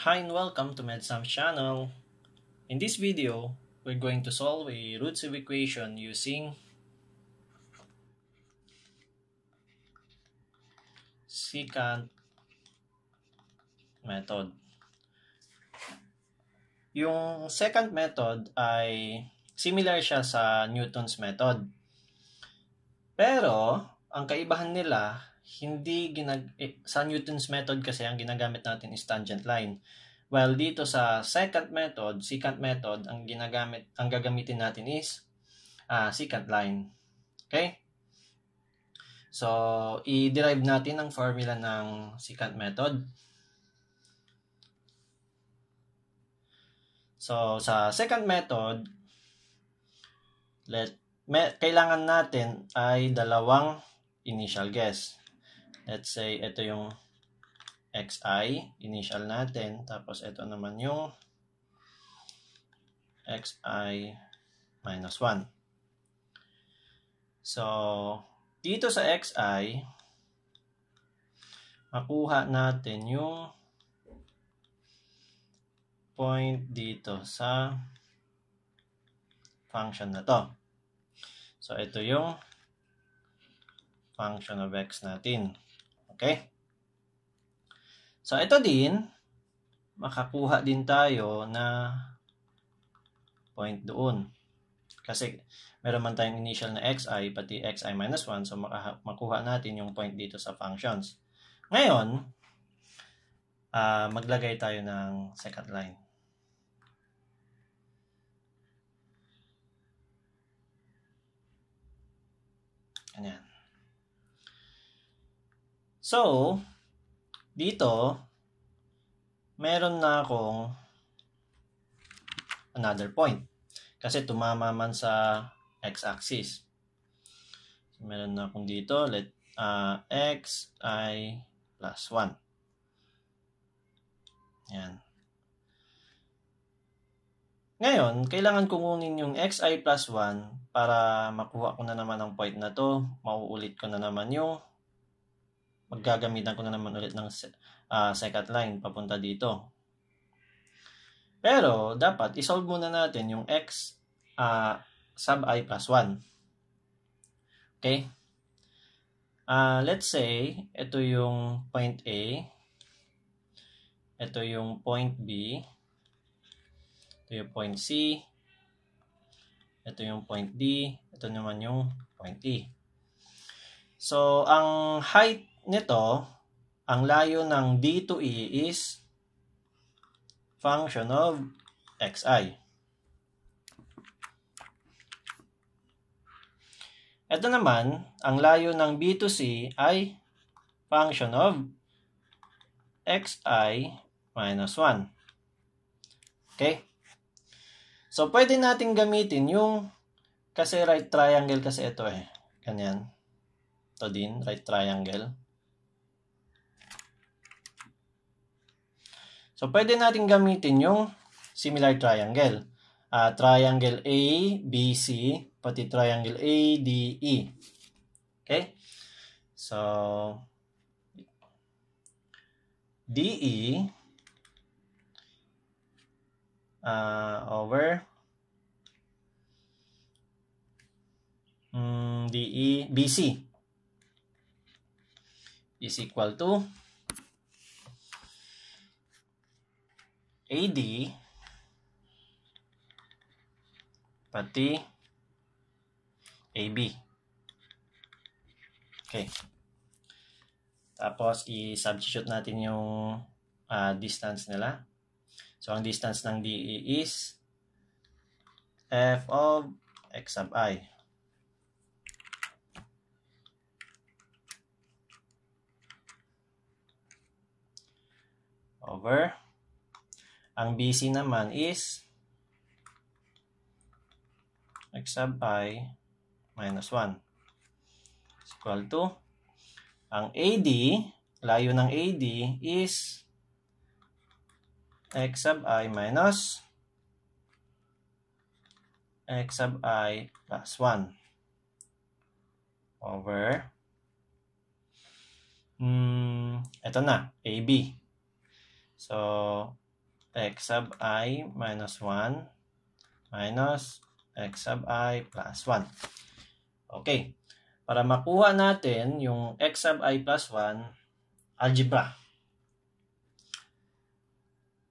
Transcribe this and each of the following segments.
Hi and welcome to MedSum channel. In this video, we're going to solve a roots of equation using secant method. Yung second method ay similar siya sa Newton's method. Pero, ang kaibahan nila hindi ginag eh, sa Newton's method kasi ang ginagamit natin is tangent line. Well, dito sa second method, secant method, ang ginagamit ang gagamitin natin is uh, secant line. Okay? So, i-derive natin ang formula ng secant method. So, sa second method, let, me, kailangan natin ay dalawang initial guess. Let's say, ito yung xi, initial natin. Tapos, ito naman yung xi minus 1. So, dito sa xi, makuha natin yung point dito sa function na to. So, ito yung function of x natin. Okay? So, ito din, makakuha din tayo na point doon. Kasi, meron man tayong initial na xi, pati xi minus 1, so makuha natin yung point dito sa functions. Ngayon, uh, maglagay tayo ng second line. Ayan. So, dito, meron na akong another point. Kasi tumama man sa x-axis. So, meron na akong dito, let uh, x i plus 1. Yan. Ngayon, kailangan kong kunin yung xi plus 1 para makuha ko na naman ang point na to. Mauulit ko na naman yung maggagamitan ko na naman ulit ng uh, second line papunta dito. Pero, dapat isolve muna natin yung x uh, sub i plus 1. Okay? Uh, let's say, ito yung point A. Ito yung point B. Ito yung point C. Ito yung point D. Ito naman yung point E. So, ang height nito, ang layo ng D to E is function of xi. Ito naman, ang layo ng B to C ay function of xi minus 1. Okay? So, pwede natin gamitin yung kasi right triangle kasi ito eh. Ganyan. Ito din, right triangle. So, pwede natin gamitin yung similar triangle. Uh, triangle A, B, C, pati triangle A, D, E. Okay? So, DE uh, ah, over mm, DE BC is equal to AD pati AB. Okay. Tapos, i-substitute natin yung uh, distance nila. So, ang distance ng DE is f of x sub i. Over ang BC naman is x sub i minus 1 is equal to ang AD, layo ng AD is x sub i minus x sub i plus 1 over mm, ito na, AB. So, x sub i minus 1 minus x sub i plus 1. Okay. Para makuha natin yung x sub i plus 1, algebra.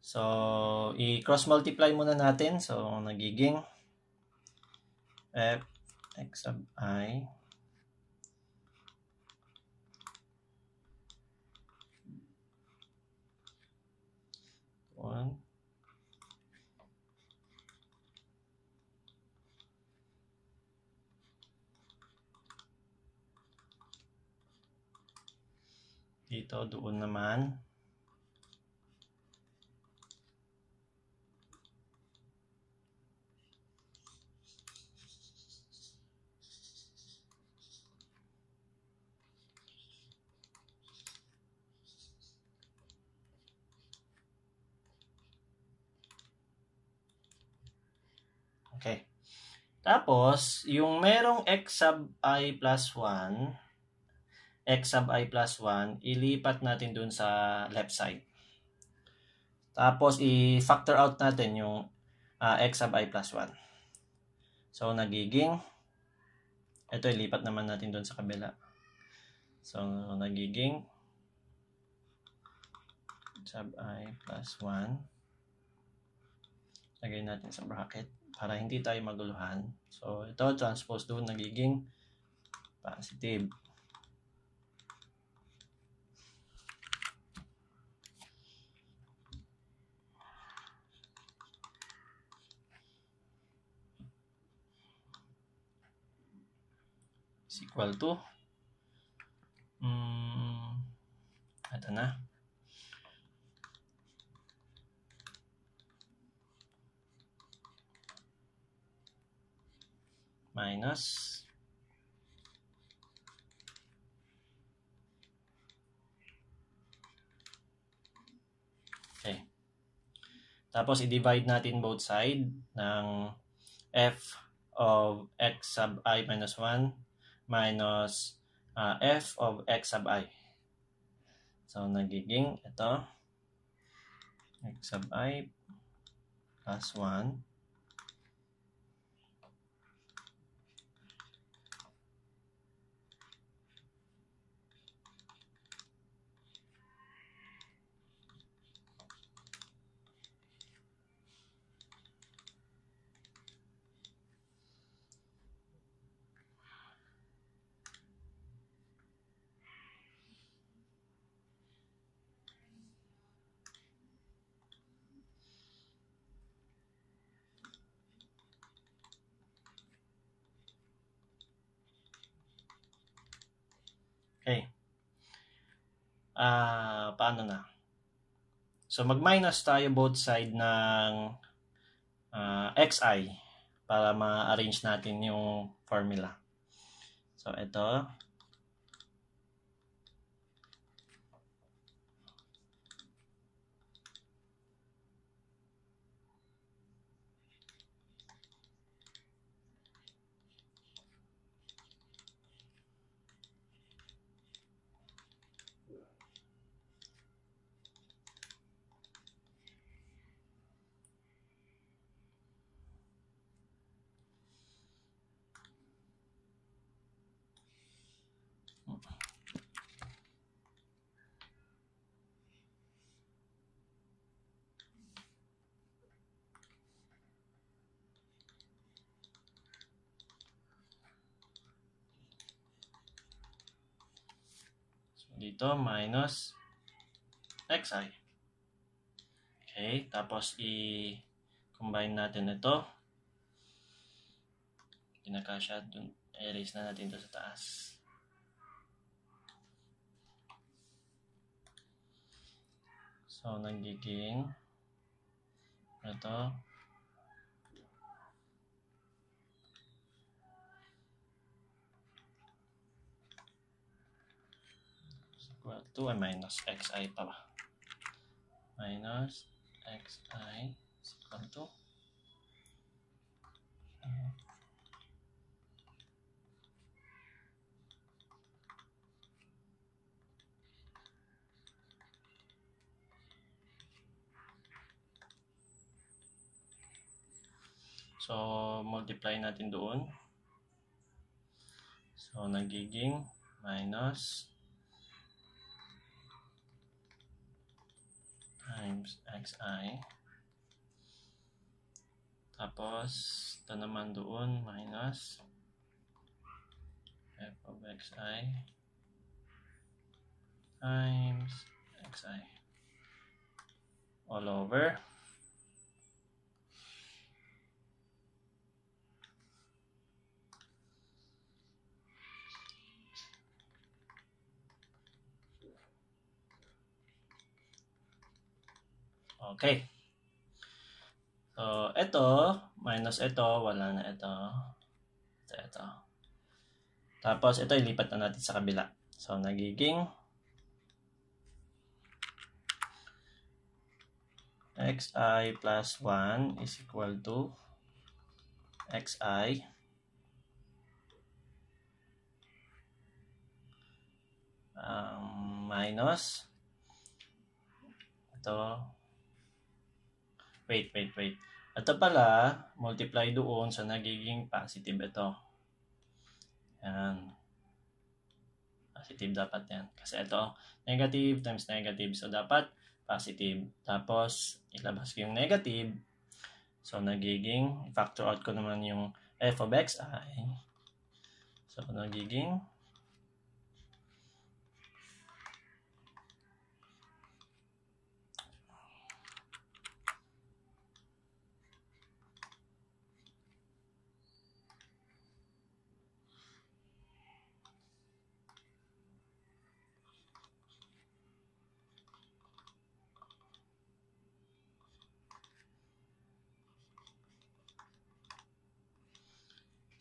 So, i-cross multiply muna natin. So, nagiging f x sub i 1. Dito, doon naman. Okay. Tapos, yung merong x sub i plus 1, x sub i plus 1, ilipat natin dun sa left side. Tapos, i-factor out natin yung uh, x sub i plus 1. So, nagiging, ito ilipat naman natin dun sa kabila. So, nagiging sub i plus 1. Lagay natin sa bracket para hindi tayo maguluhan. So, ito, transpose doon nagiging positive. is equal to mm, ito na minus Okay. Tapos i-divide natin both side ng f of x sub i minus 1 minus uh, f of x sub i. So nagiging ito x sub i plus 1 Okay. Ah, uh, paano na? So mag-minus tayo both side ng uh, xi para ma-arrange natin yung formula. So ito, dito minus xi. Okay, tapos i-combine natin ito. Pinakasya, dun, erase na natin ito sa taas. So, nagiging ito equal to ay minus xi pala. Minus xi is equal to uh, So, multiply natin doon. So, nagiging minus times xi. Tapos, ito naman doon, minus f of xi times xi all over Okay. So, ito, minus ito, wala na ito. Ito, ito. Tapos, ito ilipat na natin sa kabila. So, nagiging xi plus 1 is equal to xi um, minus ito Wait, wait, wait. Ito pala, multiply doon sa nagiging positive ito. Yan. Positive dapat yan. Kasi ito, negative times negative. So, dapat positive. Tapos, ilabas ko yung negative. So, nagiging, factor out ko naman yung f of x ay. So, nagiging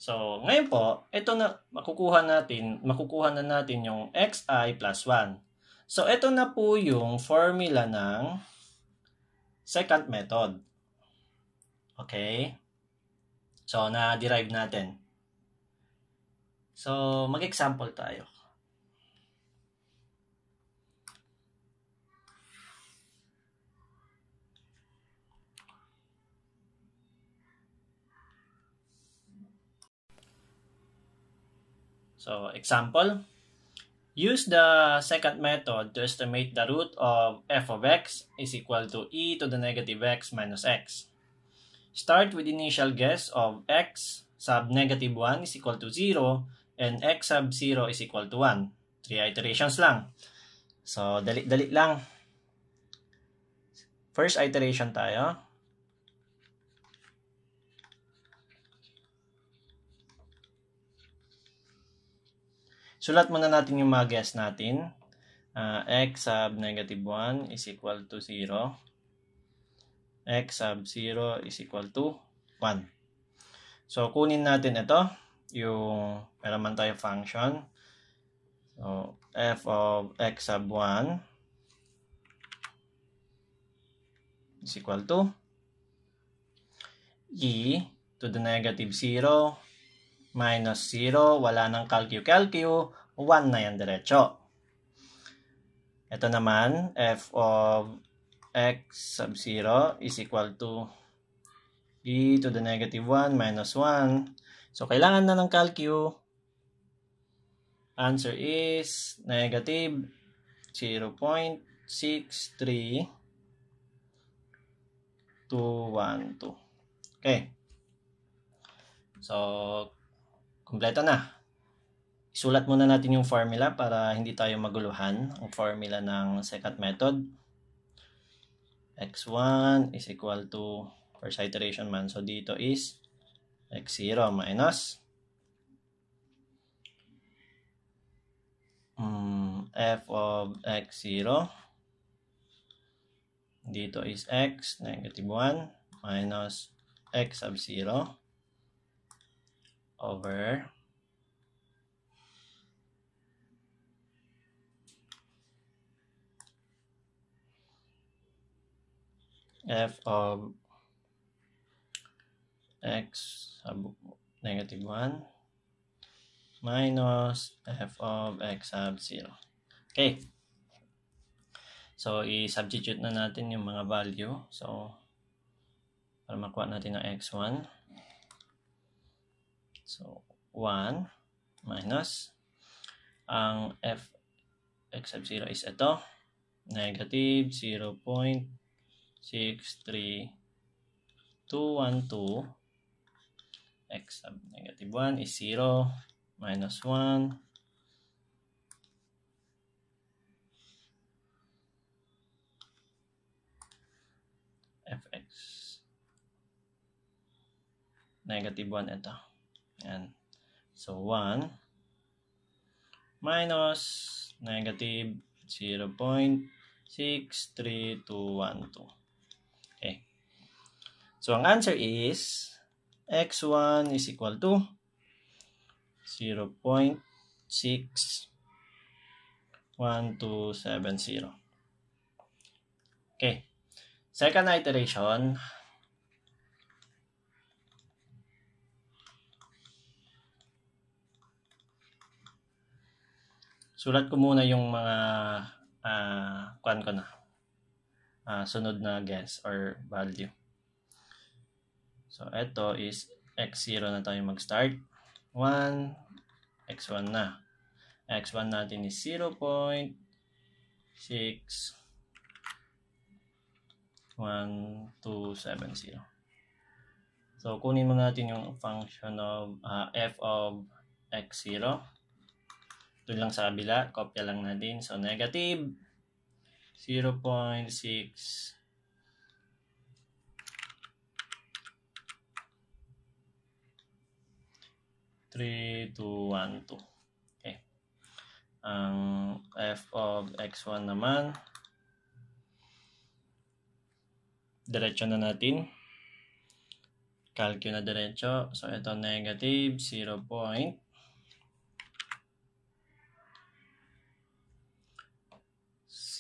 So, ngayon po, ito na makukuha natin, makukuha na natin yung xi plus 1. So, ito na po yung formula ng second method. Okay? So, na-derive natin. So, mag-example tayo. So, example, use the second method to estimate the root of f of x is equal to e to the negative x minus x. Start with initial guess of x sub negative 1 is equal to 0 and x sub 0 is equal to 1. Three iterations lang. So, dali-dali lang. First iteration tayo. Sulat muna natin yung mga guess natin. Uh, x sub negative 1 is equal to 0. x sub 0 is equal to 1. So, kunin natin ito. Yung, meron man tayo function. So, f of x sub 1 is equal to e to the negative 0 minus 0, wala ng calcu-calcu, 1 na yan diretso. Ito naman, f of x sub 0 is equal to e to the negative 1 minus 1. So, kailangan na ng calcu. Answer is negative 0.63212. Okay. So, kumpleto na. Isulat muna natin yung formula para hindi tayo maguluhan. Ang formula ng second method. x1 is equal to first iteration man. So dito is x0 minus um, f of x0 dito is x negative 1 minus x sub 0 over f of x sub negative 1 minus f of x sub 0. Okay. So, i-substitute na natin yung mga value. So, para makuha natin ng x1. So, 1 minus ang f x sub 0 is ito, negative 0.63212 x sub negative 1 is 0 minus 1 fx negative 1 ito. Yan. So, 1 minus negative 0.63212. Okay. So, ang answer is x1 is equal to 0.61270. Okay. Second iteration, Surat ko muna yung mga uh, kwan ko na. Uh, sunod na guess or value. So, ito is x0 na tayo mag-start. 1, x1 na. x1 natin is 0.6 1270. So, kunin mo natin yung function of uh, f of x0 doon lang sa kabila, kopya lang na din. So, negative 0.6 3, Okay. Ang f of x1 naman, diretso na natin. Calculate na diretso. So, ito negative 0.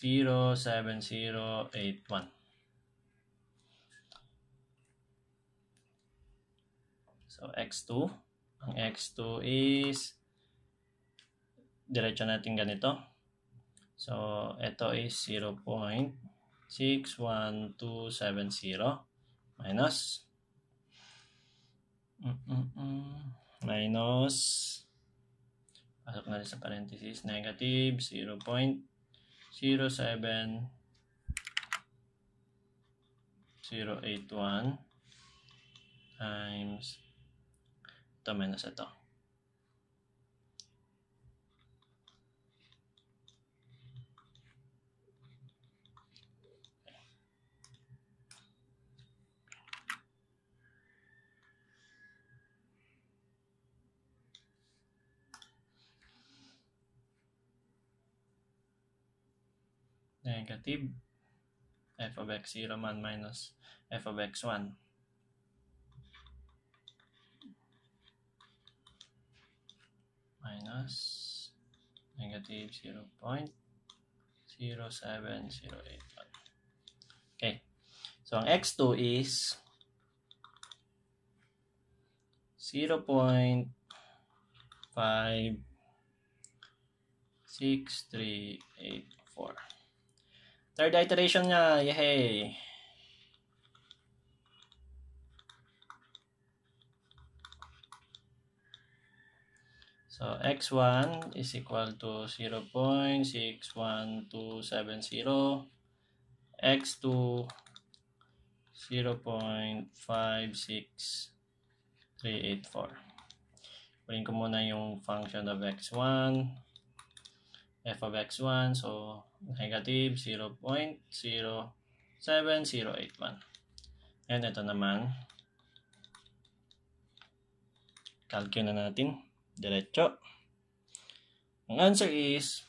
07081. So, x2. Ang x2 is, diretso natin ganito. So, ito is 0.61270 minus mm, mm -mm minus pasok na sa parenthesis negative 0.61270 07 081 times Tama ito minus ito negative f of x 0 man minus f of x 1. Minus negative 0.07081. Okay. So, ang x2 is 0.56384. Third iteration niya. Yehey. So, x1 is equal to 0.61270. x2 0 0.56384. Kunin ko muna yung function of x1 f of x1. So, negative 0.07081. And ito naman, calculate na natin. Diretso. Ang answer is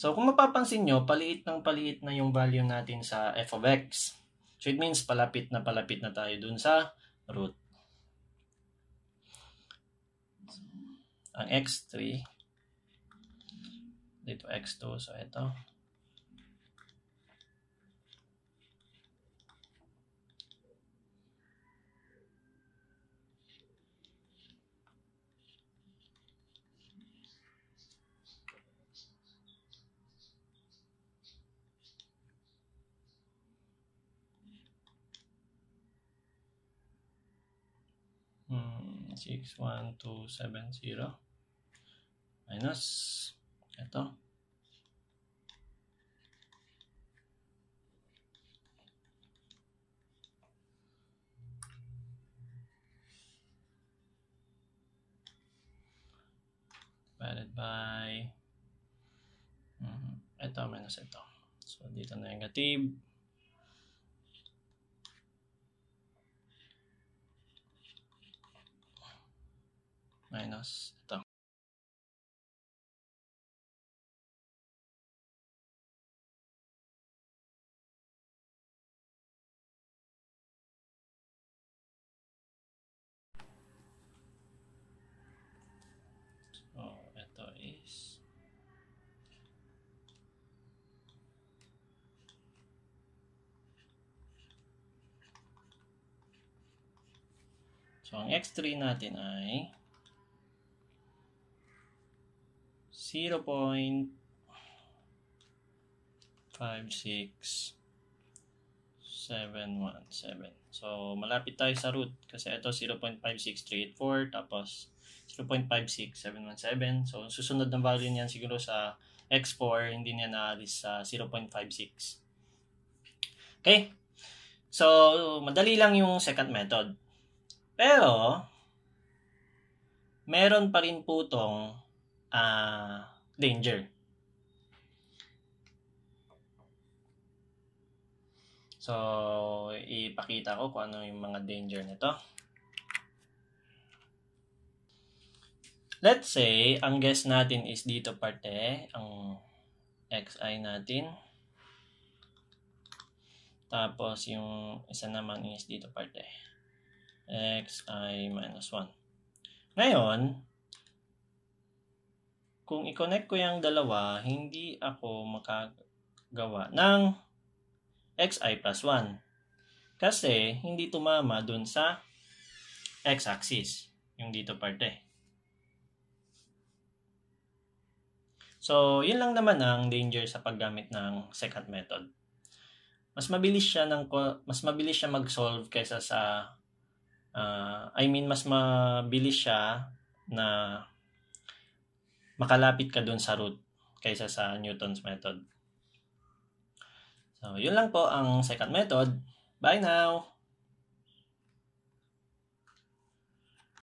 So, kung mapapansin niyo, paliit ng paliit na yung value natin sa f(x). So it means palapit na palapit na tayo dun sa root. Ang x3 dito x2 so ito 6, Minus, ito. divided by mm, ito minus ito. So, dito negative. minus ito. So, ito is So, ang x3 natin ay 0.56717. So, malapit tayo sa root kasi ito 0.56384 tapos 0.56717. So, susunod na value niyan siguro sa X4, hindi niya naalis sa 0.56. Okay? So, madali lang yung second method. Pero, meron pa rin po tong uh, danger. So, ipakita ko kung ano yung mga danger nito. Let's say, ang guess natin is dito parte, ang xi natin. Tapos, yung isa naman is dito parte. xi minus 1. Ngayon, kung i-connect ko yung dalawa, hindi ako makagawa ng xi plus 1. Kasi, hindi tumama dun sa x-axis, yung dito parte. So, yun lang naman ang danger sa paggamit ng second method. Mas mabilis siya ng mas mabilis siya mag-solve kaysa sa uh, I mean mas mabilis siya na makalapit ka dun sa root kaysa sa Newton's method. So, yun lang po ang second method. Bye now!